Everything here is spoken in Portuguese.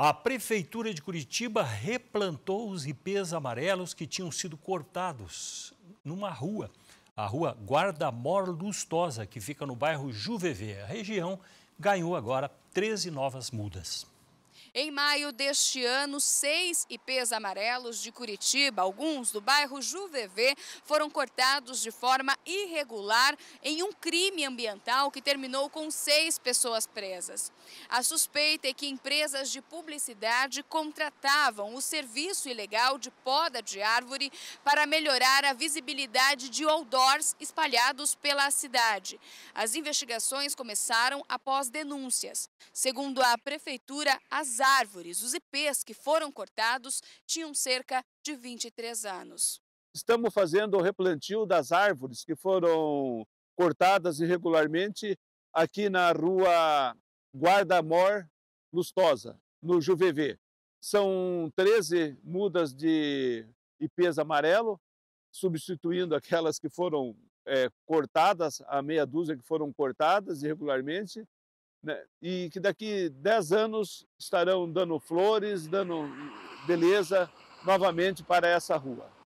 A Prefeitura de Curitiba replantou os ipês amarelos que tinham sido cortados numa rua, a rua Guarda Mor Lustosa, que fica no bairro Juvevê. A região ganhou agora 13 novas mudas. Em maio deste ano, seis IPs amarelos de Curitiba, alguns do bairro Juvevê, foram cortados de forma irregular em um crime ambiental que terminou com seis pessoas presas. A suspeita é que empresas de publicidade contratavam o serviço ilegal de poda de árvore para melhorar a visibilidade de outdoors espalhados pela cidade. As investigações começaram após denúncias. Segundo a prefeitura, as árvores, os ipês que foram cortados, tinham cerca de 23 anos. Estamos fazendo o replantio das árvores que foram cortadas irregularmente aqui na rua Guarda-Mor Lustosa, no Juvevê. São 13 mudas de ipês amarelo, substituindo aquelas que foram é, cortadas, a meia dúzia que foram cortadas irregularmente né? e que daqui 10 anos estarão dando flores, dando hum, beleza novamente para essa rua.